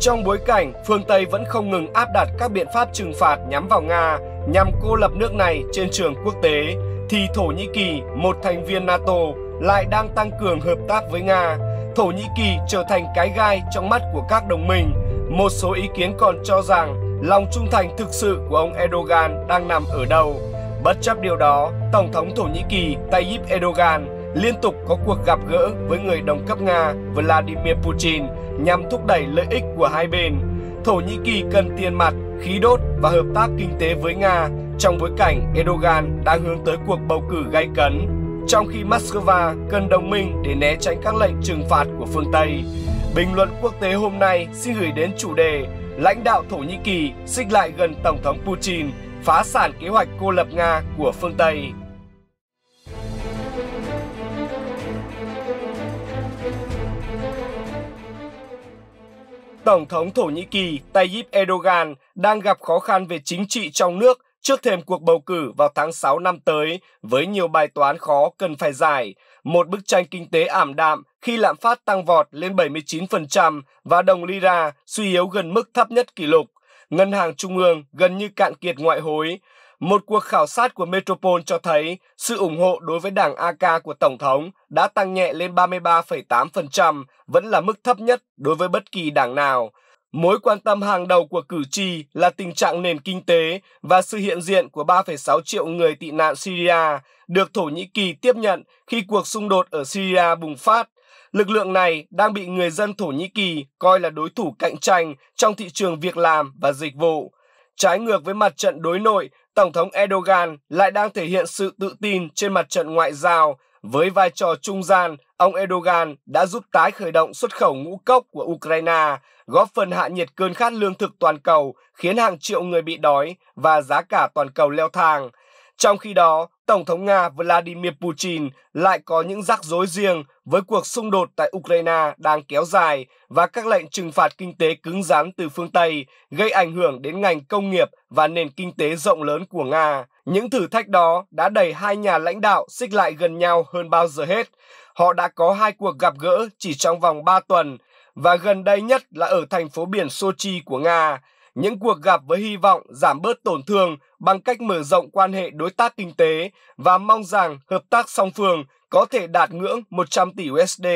trong bối cảnh phương Tây vẫn không ngừng áp đặt các biện pháp trừng phạt nhắm vào Nga nhằm cô lập nước này trên trường quốc tế, thì Thổ Nhĩ Kỳ, một thành viên NATO, lại đang tăng cường hợp tác với Nga. Thổ Nhĩ Kỳ trở thành cái gai trong mắt của các đồng minh. Một số ý kiến còn cho rằng lòng trung thành thực sự của ông Erdogan đang nằm ở đâu. Bất chấp điều đó, Tổng thống Thổ Nhĩ Kỳ Tayyip Erdogan liên tục có cuộc gặp gỡ với người đồng cấp Nga Vladimir Putin nhằm thúc đẩy lợi ích của hai bên. Thổ Nhĩ Kỳ cần tiền mặt, khí đốt và hợp tác kinh tế với Nga trong bối cảnh Erdogan đang hướng tới cuộc bầu cử gay cấn, trong khi Moscow cần đồng minh để né tránh các lệnh trừng phạt của phương Tây. Bình luận quốc tế hôm nay xin gửi đến chủ đề lãnh đạo Thổ Nhĩ Kỳ xích lại gần Tổng thống Putin phá sản kế hoạch cô lập Nga của phương Tây. Tổng thống Thổ Nhĩ Kỳ Tayyip Erdogan đang gặp khó khăn về chính trị trong nước trước thêm cuộc bầu cử vào tháng 6 năm tới với nhiều bài toán khó cần phải giải, một bức tranh kinh tế ảm đạm khi lạm phát tăng vọt lên 79% và đồng lira suy yếu gần mức thấp nhất kỷ lục. Ngân hàng Trung ương gần như cạn kiệt ngoại hối, một cuộc khảo sát của Metropole cho thấy sự ủng hộ đối với đảng AK của Tổng thống đã tăng nhẹ lên 33,8%, vẫn là mức thấp nhất đối với bất kỳ đảng nào. Mối quan tâm hàng đầu của cử tri là tình trạng nền kinh tế và sự hiện diện của 3,6 triệu người tị nạn Syria được Thổ Nhĩ Kỳ tiếp nhận khi cuộc xung đột ở Syria bùng phát. Lực lượng này đang bị người dân Thổ Nhĩ Kỳ coi là đối thủ cạnh tranh trong thị trường việc làm và dịch vụ. Trái ngược với mặt trận đối nội Tổng thống Erdogan lại đang thể hiện sự tự tin trên mặt trận ngoại giao với vai trò trung gian, ông Erdogan đã giúp tái khởi động xuất khẩu ngũ cốc của Ukraine, góp phần hạ nhiệt cơn khát lương thực toàn cầu, khiến hàng triệu người bị đói và giá cả toàn cầu leo thang. Trong khi đó, Tổng thống Nga Vladimir Putin lại có những rắc rối riêng với cuộc xung đột tại Ukraine đang kéo dài và các lệnh trừng phạt kinh tế cứng rắn từ phương Tây gây ảnh hưởng đến ngành công nghiệp và nền kinh tế rộng lớn của Nga. Những thử thách đó đã đẩy hai nhà lãnh đạo xích lại gần nhau hơn bao giờ hết. Họ đã có hai cuộc gặp gỡ chỉ trong vòng 3 tuần và gần đây nhất là ở thành phố biển Sochi của Nga những cuộc gặp với hy vọng giảm bớt tổn thương bằng cách mở rộng quan hệ đối tác kinh tế và mong rằng hợp tác song phương có thể đạt ngưỡng 100 tỷ USD.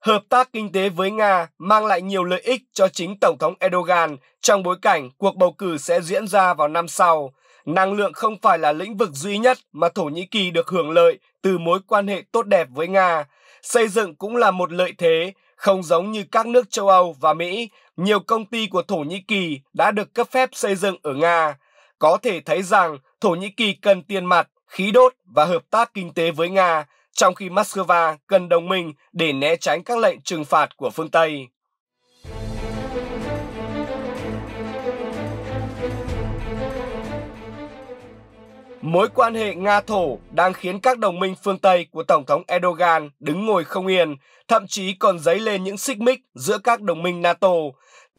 Hợp tác kinh tế với Nga mang lại nhiều lợi ích cho chính Tổng thống Erdogan trong bối cảnh cuộc bầu cử sẽ diễn ra vào năm sau. Năng lượng không phải là lĩnh vực duy nhất mà Thổ Nhĩ Kỳ được hưởng lợi từ mối quan hệ tốt đẹp với Nga. Xây dựng cũng là một lợi thế, không giống như các nước châu Âu và Mỹ nhiều công ty của Thổ Nhĩ Kỳ đã được cấp phép xây dựng ở Nga. Có thể thấy rằng Thổ Nhĩ Kỳ cần tiền mặt, khí đốt và hợp tác kinh tế với Nga, trong khi Moscow cần đồng minh để né tránh các lệnh trừng phạt của phương Tây. Mối quan hệ Nga-Thổ đang khiến các đồng minh phương Tây của Tổng thống Erdogan đứng ngồi không yên, thậm chí còn dấy lên những xích mích giữa các đồng minh NATO.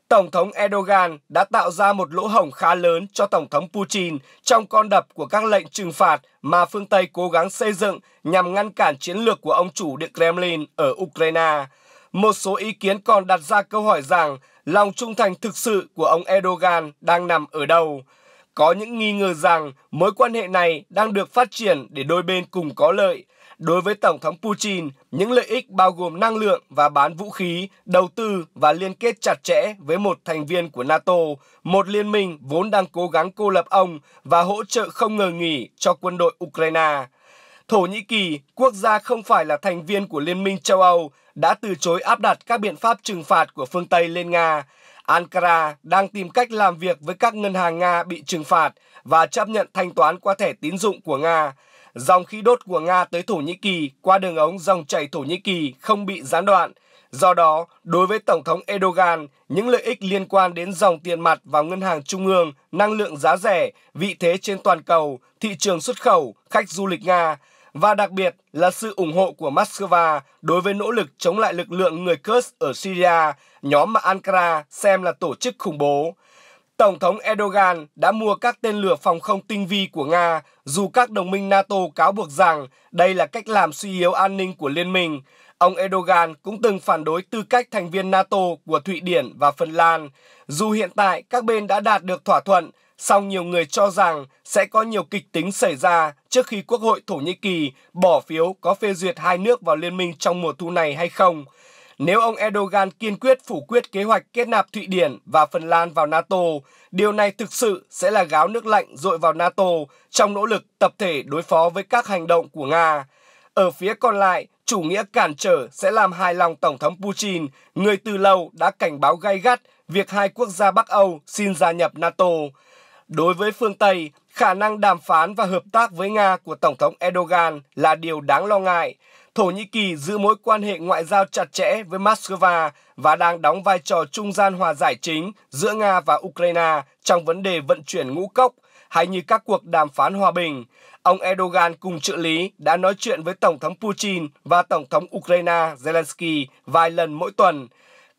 Tổng thống Erdogan đã tạo ra một lỗ hổng khá lớn cho Tổng thống Putin trong con đập của các lệnh trừng phạt mà phương Tây cố gắng xây dựng nhằm ngăn cản chiến lược của ông chủ Điện Kremlin ở Ukraine. Một số ý kiến còn đặt ra câu hỏi rằng lòng trung thành thực sự của ông Erdogan đang nằm ở đâu? Có những nghi ngờ rằng mối quan hệ này đang được phát triển để đôi bên cùng có lợi. Đối với Tổng thống Putin, những lợi ích bao gồm năng lượng và bán vũ khí, đầu tư và liên kết chặt chẽ với một thành viên của NATO, một liên minh vốn đang cố gắng cô lập ông và hỗ trợ không ngờ nghỉ cho quân đội Ukraine. Thổ Nhĩ Kỳ, quốc gia không phải là thành viên của Liên minh châu Âu, đã từ chối áp đặt các biện pháp trừng phạt của phương Tây lên Nga, Ankara đang tìm cách làm việc với các ngân hàng Nga bị trừng phạt và chấp nhận thanh toán qua thẻ tín dụng của Nga. Dòng khí đốt của Nga tới Thổ Nhĩ Kỳ qua đường ống dòng chảy Thổ Nhĩ Kỳ không bị gián đoạn. Do đó, đối với Tổng thống Erdogan, những lợi ích liên quan đến dòng tiền mặt vào ngân hàng trung ương, năng lượng giá rẻ, vị thế trên toàn cầu, thị trường xuất khẩu, khách du lịch Nga – và đặc biệt là sự ủng hộ của Moscow đối với nỗ lực chống lại lực lượng người Kurd ở Syria, nhóm mà Ankara xem là tổ chức khủng bố. Tổng thống Erdogan đã mua các tên lửa phòng không tinh vi của Nga dù các đồng minh NATO cáo buộc rằng đây là cách làm suy yếu an ninh của liên minh. Ông Erdogan cũng từng phản đối tư cách thành viên NATO của Thụy Điển và Phần Lan, dù hiện tại các bên đã đạt được thỏa thuận song nhiều người cho rằng sẽ có nhiều kịch tính xảy ra trước khi Quốc hội Thổ Nhĩ Kỳ bỏ phiếu có phê duyệt hai nước vào liên minh trong mùa thu này hay không. Nếu ông Erdogan kiên quyết phủ quyết kế hoạch kết nạp Thụy Điển và Phần Lan vào NATO, điều này thực sự sẽ là gáo nước lạnh dội vào NATO trong nỗ lực tập thể đối phó với các hành động của Nga. Ở phía còn lại, chủ nghĩa cản trở sẽ làm hài lòng Tổng thống Putin, người từ lâu đã cảnh báo gay gắt việc hai quốc gia Bắc Âu xin gia nhập NATO. Đối với phương Tây, khả năng đàm phán và hợp tác với Nga của Tổng thống Erdogan là điều đáng lo ngại. Thổ Nhĩ Kỳ giữ mối quan hệ ngoại giao chặt chẽ với Moscow và đang đóng vai trò trung gian hòa giải chính giữa Nga và Ukraine trong vấn đề vận chuyển ngũ cốc hay như các cuộc đàm phán hòa bình. Ông Erdogan cùng trợ lý đã nói chuyện với Tổng thống Putin và Tổng thống Ukraine Zelensky vài lần mỗi tuần.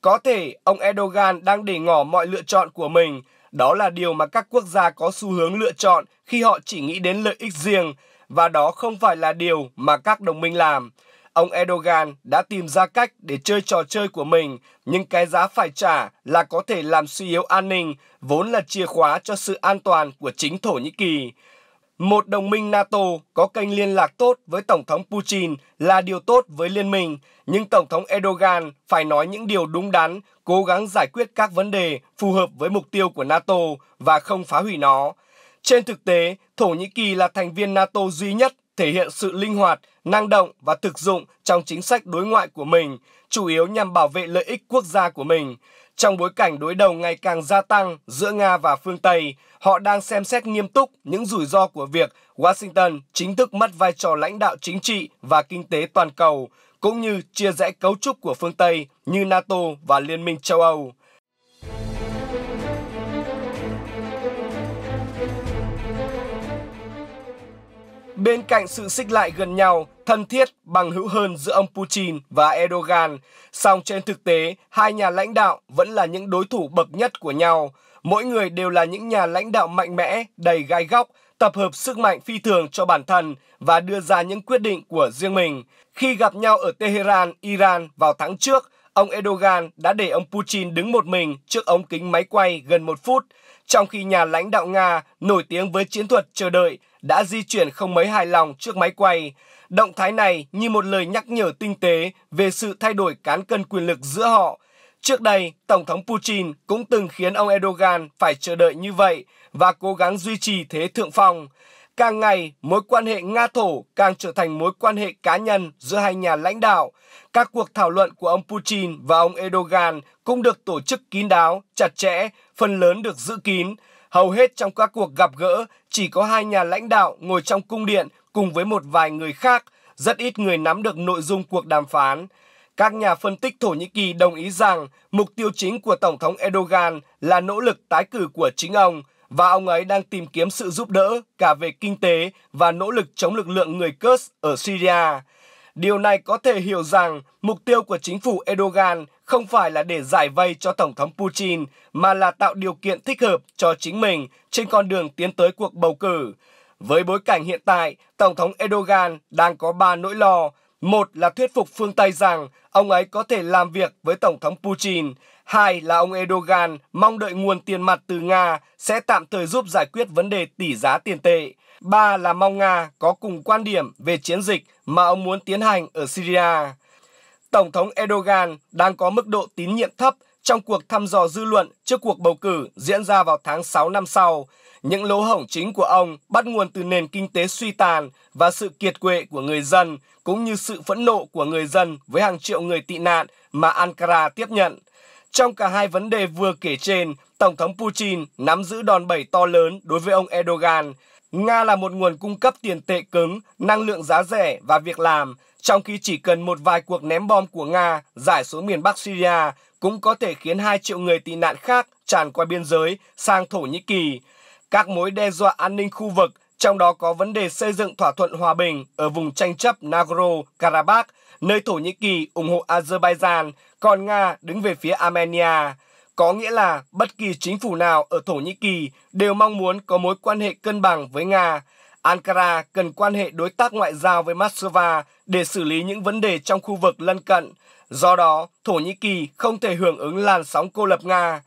Có thể ông Erdogan đang để ngỏ mọi lựa chọn của mình đó là điều mà các quốc gia có xu hướng lựa chọn khi họ chỉ nghĩ đến lợi ích riêng và đó không phải là điều mà các đồng minh làm. Ông Erdogan đã tìm ra cách để chơi trò chơi của mình, nhưng cái giá phải trả là có thể làm suy yếu an ninh, vốn là chìa khóa cho sự an toàn của chính Thổ Nhĩ Kỳ. Một đồng minh NATO có kênh liên lạc tốt với Tổng thống Putin là điều tốt với liên minh, nhưng Tổng thống Erdogan phải nói những điều đúng đắn, cố gắng giải quyết các vấn đề phù hợp với mục tiêu của NATO và không phá hủy nó. Trên thực tế, Thổ Nhĩ Kỳ là thành viên NATO duy nhất thể hiện sự linh hoạt, năng động và thực dụng trong chính sách đối ngoại của mình, chủ yếu nhằm bảo vệ lợi ích quốc gia của mình. Trong bối cảnh đối đầu ngày càng gia tăng giữa Nga và phương Tây, họ đang xem xét nghiêm túc những rủi ro của việc Washington chính thức mất vai trò lãnh đạo chính trị và kinh tế toàn cầu, cũng như chia rẽ cấu trúc của phương Tây như NATO và Liên minh châu Âu. Bên cạnh sự xích lại gần nhau, thân thiết bằng hữu hơn giữa ông Putin và Erdogan, song trên thực tế, hai nhà lãnh đạo vẫn là những đối thủ bậc nhất của nhau. Mỗi người đều là những nhà lãnh đạo mạnh mẽ, đầy gai góc, tập hợp sức mạnh phi thường cho bản thân và đưa ra những quyết định của riêng mình. Khi gặp nhau ở Tehran, Iran vào tháng trước, ông Erdogan đã để ông Putin đứng một mình trước ống kính máy quay gần một phút, trong khi nhà lãnh đạo Nga nổi tiếng với chiến thuật chờ đợi đã di chuyển không mấy hài lòng trước máy quay. Động thái này như một lời nhắc nhở tinh tế về sự thay đổi cán cân quyền lực giữa họ. Trước đây, Tổng thống Putin cũng từng khiến ông Erdogan phải chờ đợi như vậy và cố gắng duy trì thế thượng phong. Càng ngày, mối quan hệ Nga-Thổ càng trở thành mối quan hệ cá nhân giữa hai nhà lãnh đạo. Các cuộc thảo luận của ông Putin và ông Erdogan cũng được tổ chức kín đáo, chặt chẽ, phần lớn được giữ kín. Hầu hết trong các cuộc gặp gỡ, chỉ có hai nhà lãnh đạo ngồi trong cung điện cùng với một vài người khác, rất ít người nắm được nội dung cuộc đàm phán. Các nhà phân tích Thổ Nhĩ Kỳ đồng ý rằng mục tiêu chính của Tổng thống Erdogan là nỗ lực tái cử của chính ông và ông ấy đang tìm kiếm sự giúp đỡ cả về kinh tế và nỗ lực chống lực lượng người kurds ở Syria. Điều này có thể hiểu rằng mục tiêu của chính phủ Erdogan không phải là để giải vây cho Tổng thống Putin, mà là tạo điều kiện thích hợp cho chính mình trên con đường tiến tới cuộc bầu cử. Với bối cảnh hiện tại, Tổng thống Erdogan đang có ba nỗi lo. Một là thuyết phục phương Tây rằng ông ấy có thể làm việc với Tổng thống Putin. Hai là ông Erdogan mong đợi nguồn tiền mặt từ Nga sẽ tạm thời giúp giải quyết vấn đề tỷ giá tiền tệ. Ba là mong Nga có cùng quan điểm về chiến dịch mà ông muốn tiến hành ở Syria. Tổng thống Erdogan đang có mức độ tín nhiệm thấp trong cuộc thăm dò dư luận trước cuộc bầu cử diễn ra vào tháng 6 năm sau. Những lỗ hổng chính của ông bắt nguồn từ nền kinh tế suy tàn và sự kiệt quệ của người dân, cũng như sự phẫn nộ của người dân với hàng triệu người tị nạn mà Ankara tiếp nhận. Trong cả hai vấn đề vừa kể trên, Tổng thống Putin nắm giữ đòn bẩy to lớn đối với ông Erdogan. Nga là một nguồn cung cấp tiền tệ cứng, năng lượng giá rẻ và việc làm, trong khi chỉ cần một vài cuộc ném bom của Nga giải xuống miền Bắc Syria cũng có thể khiến 2 triệu người tị nạn khác tràn qua biên giới sang Thổ Nhĩ Kỳ. Các mối đe dọa an ninh khu vực, trong đó có vấn đề xây dựng thỏa thuận hòa bình ở vùng tranh chấp Nagorno-Karabakh, nơi Thổ Nhĩ Kỳ ủng hộ Azerbaijan, còn Nga đứng về phía Armenia. Có nghĩa là bất kỳ chính phủ nào ở Thổ Nhĩ Kỳ đều mong muốn có mối quan hệ cân bằng với Nga. Ankara cần quan hệ đối tác ngoại giao với Moscow để xử lý những vấn đề trong khu vực lân cận. Do đó, Thổ Nhĩ Kỳ không thể hưởng ứng làn sóng cô lập Nga.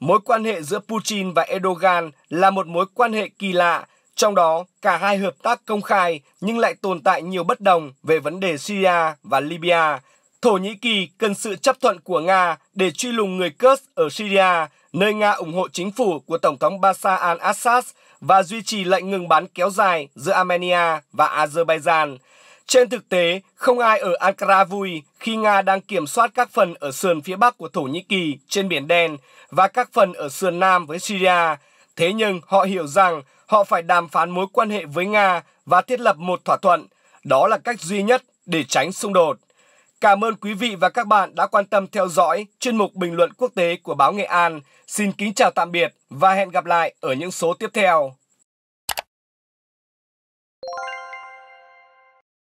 Mối quan hệ giữa Putin và Erdogan là một mối quan hệ kỳ lạ trong đó, cả hai hợp tác công khai nhưng lại tồn tại nhiều bất đồng về vấn đề Syria và Libya. Thổ Nhĩ Kỳ cần sự chấp thuận của Nga để truy lùng người Kurd ở Syria, nơi Nga ủng hộ chính phủ của Tổng thống Bashar al-Assad và duy trì lệnh ngừng bắn kéo dài giữa Armenia và Azerbaijan. Trên thực tế, không ai ở Ankara vui khi Nga đang kiểm soát các phần ở sườn phía bắc của Thổ Nhĩ Kỳ trên Biển Đen và các phần ở sườn nam với Syria, Thế nhưng họ hiểu rằng họ phải đàm phán mối quan hệ với Nga và thiết lập một thỏa thuận. Đó là cách duy nhất để tránh xung đột. Cảm ơn quý vị và các bạn đã quan tâm theo dõi chuyên mục bình luận quốc tế của báo Nghệ An. Xin kính chào tạm biệt và hẹn gặp lại ở những số tiếp theo.